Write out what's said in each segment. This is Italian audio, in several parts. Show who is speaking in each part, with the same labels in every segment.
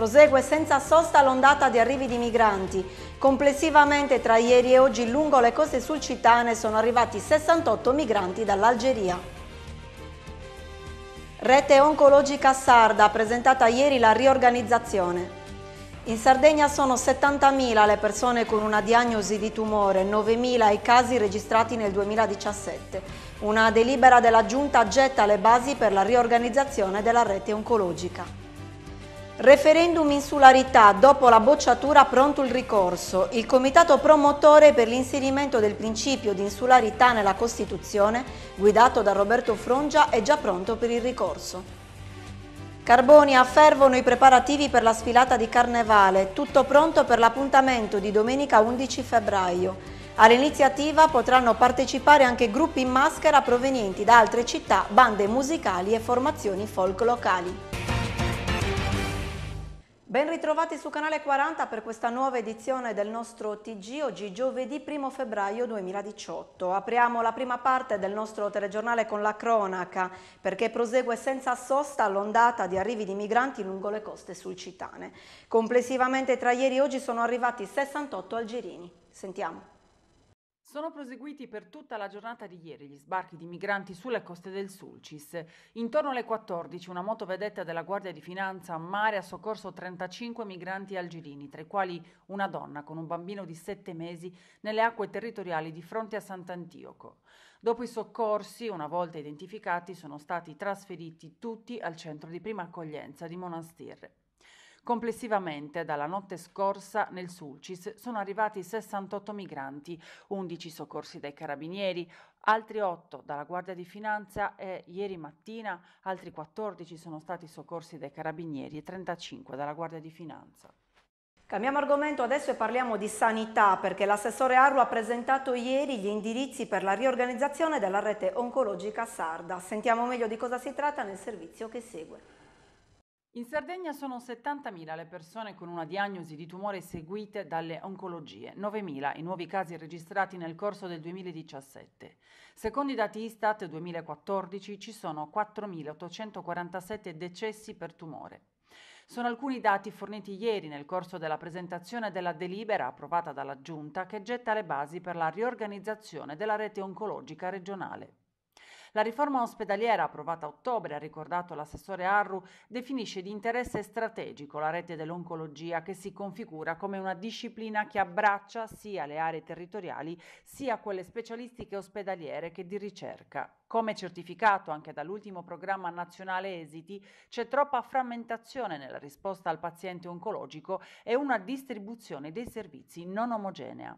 Speaker 1: Prosegue senza sosta l'ondata di arrivi di migranti. Complessivamente tra ieri e oggi lungo le coste sulcitane sono arrivati 68 migranti dall'Algeria. Rete oncologica sarda, presentata ieri la riorganizzazione. In Sardegna sono 70.000 le persone con una diagnosi di tumore, 9.000 i casi registrati nel 2017. Una delibera della Giunta getta le basi per la riorganizzazione della rete oncologica. Referendum insularità, dopo la bocciatura pronto il ricorso. Il comitato promotore per l'inserimento del principio di insularità nella Costituzione, guidato da Roberto Frongia, è già pronto per il ricorso. Carboni fervono i preparativi per la sfilata di Carnevale, tutto pronto per l'appuntamento di domenica 11 febbraio. All'iniziativa potranno partecipare anche gruppi in maschera provenienti da altre città, bande musicali e formazioni folk locali. Ben ritrovati su Canale 40 per questa nuova edizione del nostro TG, oggi giovedì 1 febbraio 2018. Apriamo la prima parte del nostro telegiornale con la cronaca, perché prosegue senza sosta l'ondata di arrivi di migranti lungo le coste sulcitane. Complessivamente tra ieri e oggi sono arrivati 68 algerini. Sentiamo.
Speaker 2: Sono proseguiti per tutta la giornata di ieri gli sbarchi di migranti sulle coste del Sulcis. Intorno alle 14 una motovedetta della Guardia di Finanza a mare ha soccorso 35 migranti algerini, tra i quali una donna con un bambino di 7 mesi nelle acque territoriali di fronte a Sant'Antioco. Dopo i soccorsi, una volta identificati, sono stati trasferiti tutti al centro di prima accoglienza di Monastir. Complessivamente, dalla notte scorsa nel Sulcis sono arrivati 68 migranti, 11 soccorsi dai carabinieri, altri 8 dalla Guardia di Finanza e ieri mattina altri 14 sono stati soccorsi dai carabinieri e 35
Speaker 1: dalla Guardia di Finanza. Cambiamo argomento adesso e parliamo di sanità perché l'assessore Arru ha presentato ieri gli indirizzi per la riorganizzazione della rete oncologica sarda. Sentiamo meglio di cosa si tratta nel servizio che segue.
Speaker 2: In Sardegna sono 70.000 le persone con una diagnosi di tumore seguite dalle oncologie, 9.000 i nuovi casi registrati nel corso del 2017. Secondo i dati Istat 2014 ci sono 4.847 decessi per tumore. Sono alcuni dati forniti ieri nel corso della presentazione della delibera approvata dalla Giunta che getta le basi per la riorganizzazione della rete oncologica regionale. La riforma ospedaliera approvata a ottobre, ha ricordato l'assessore Arru, definisce di interesse strategico la rete dell'oncologia che si configura come una disciplina che abbraccia sia le aree territoriali sia quelle specialistiche ospedaliere che di ricerca. Come certificato anche dall'ultimo programma nazionale Esiti, c'è troppa frammentazione nella risposta al paziente oncologico e una distribuzione dei servizi non omogenea.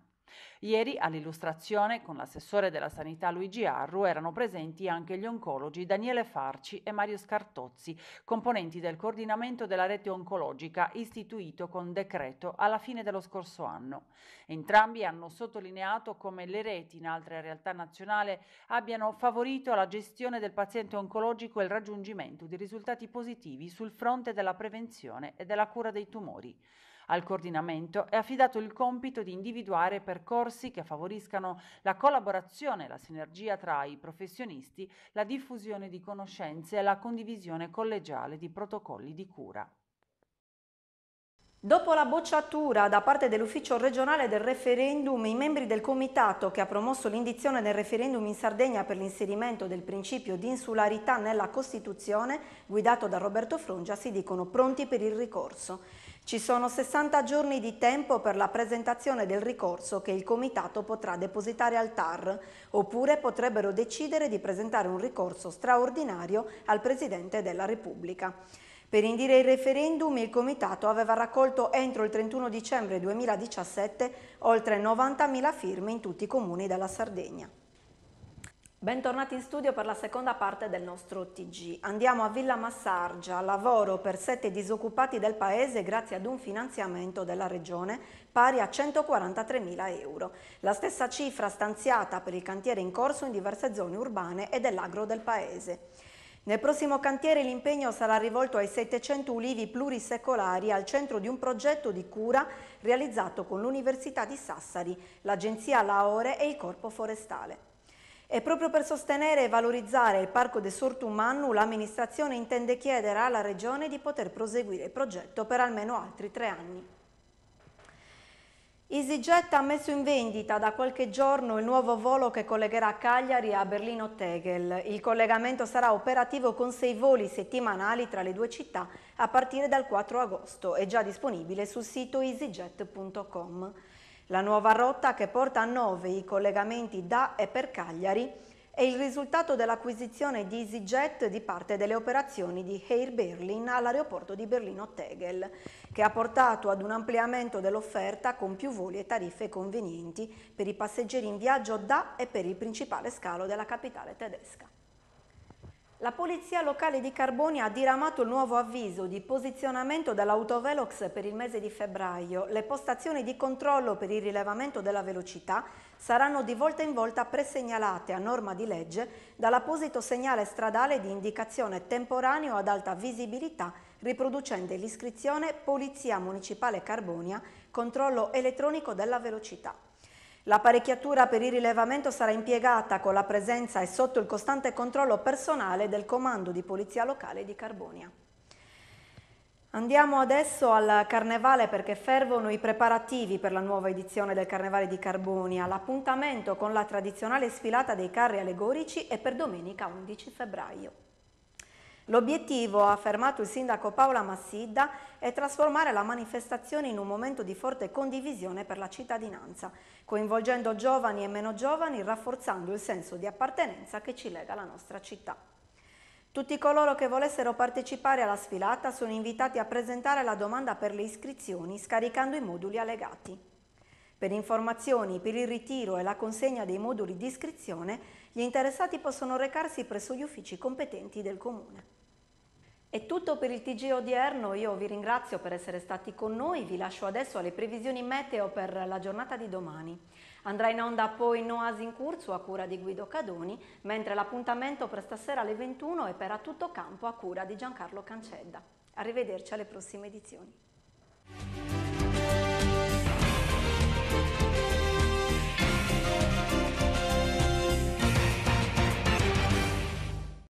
Speaker 2: Ieri all'illustrazione con l'assessore della sanità Luigi Arru erano presenti anche gli oncologi Daniele Farci e Mario Scartozzi, componenti del coordinamento della rete oncologica istituito con decreto alla fine dello scorso anno. Entrambi hanno sottolineato come le reti in altre realtà nazionali abbiano favorito la gestione del paziente oncologico e il raggiungimento di risultati positivi sul fronte della prevenzione e della cura dei tumori. Al coordinamento è affidato il compito di individuare percorsi che favoriscano la collaborazione, la sinergia tra i professionisti, la diffusione di conoscenze e la condivisione collegiale di protocolli di cura.
Speaker 1: Dopo la bocciatura da parte dell'ufficio regionale del referendum, i membri del comitato che ha promosso l'indizione del referendum in Sardegna per l'inserimento del principio di insularità nella Costituzione, guidato da Roberto Frongia, si dicono pronti per il ricorso. Ci sono 60 giorni di tempo per la presentazione del ricorso che il Comitato potrà depositare al TAR, oppure potrebbero decidere di presentare un ricorso straordinario al Presidente della Repubblica. Per indire il referendum il Comitato aveva raccolto entro il 31 dicembre 2017 oltre 90.000 firme in tutti i comuni della Sardegna. Bentornati in studio per la seconda parte del nostro TG. Andiamo a Villa Massargia, lavoro per sette disoccupati del paese grazie ad un finanziamento della regione pari a 143.000 euro. La stessa cifra stanziata per il cantiere in corso in diverse zone urbane e dell'agro del paese. Nel prossimo cantiere l'impegno sarà rivolto ai 700 ulivi plurisecolari al centro di un progetto di cura realizzato con l'Università di Sassari, l'Agenzia Laore e il Corpo Forestale. E proprio per sostenere e valorizzare il Parco de Sortum Mannu, l'amministrazione intende chiedere alla Regione di poter proseguire il progetto per almeno altri tre anni. EasyJet ha messo in vendita da qualche giorno il nuovo volo che collegherà Cagliari a Berlino Tegel. Il collegamento sarà operativo con sei voli settimanali tra le due città a partire dal 4 agosto. e già disponibile sul sito easyjet.com. La nuova rotta che porta a 9 i collegamenti da e per Cagliari è il risultato dell'acquisizione di EasyJet di parte delle operazioni di Air Berlin all'aeroporto di Berlino Tegel, che ha portato ad un ampliamento dell'offerta con più voli e tariffe convenienti per i passeggeri in viaggio da e per il principale scalo della capitale tedesca. La Polizia Locale di Carboni ha diramato il nuovo avviso di posizionamento dell'autovelox per il mese di febbraio. Le postazioni di controllo per il rilevamento della velocità saranno di volta in volta presegnalate a norma di legge dall'apposito segnale stradale di indicazione temporaneo ad alta visibilità riproducente l'iscrizione Polizia Municipale Carbonia controllo elettronico della velocità. L'apparecchiatura per il rilevamento sarà impiegata con la presenza e sotto il costante controllo personale del Comando di Polizia Locale di Carbonia. Andiamo adesso al Carnevale perché fervono i preparativi per la nuova edizione del Carnevale di Carbonia. L'appuntamento con la tradizionale sfilata dei carri allegorici è per domenica 11 febbraio. L'obiettivo, ha affermato il sindaco Paola Massidda, è trasformare la manifestazione in un momento di forte condivisione per la cittadinanza, coinvolgendo giovani e meno giovani, rafforzando il senso di appartenenza che ci lega alla nostra città. Tutti coloro che volessero partecipare alla sfilata sono invitati a presentare la domanda per le iscrizioni scaricando i moduli allegati. Per informazioni per il ritiro e la consegna dei moduli di iscrizione gli interessati possono recarsi presso gli uffici competenti del Comune. È tutto per il TG odierno, io vi ringrazio per essere stati con noi, vi lascio adesso alle previsioni meteo per la giornata di domani. Andrà in onda poi Noas in Curso a cura di Guido Cadoni, mentre l'appuntamento per stasera alle 21 è per A Tutto Campo a cura di Giancarlo Cancedda. Arrivederci alle prossime edizioni.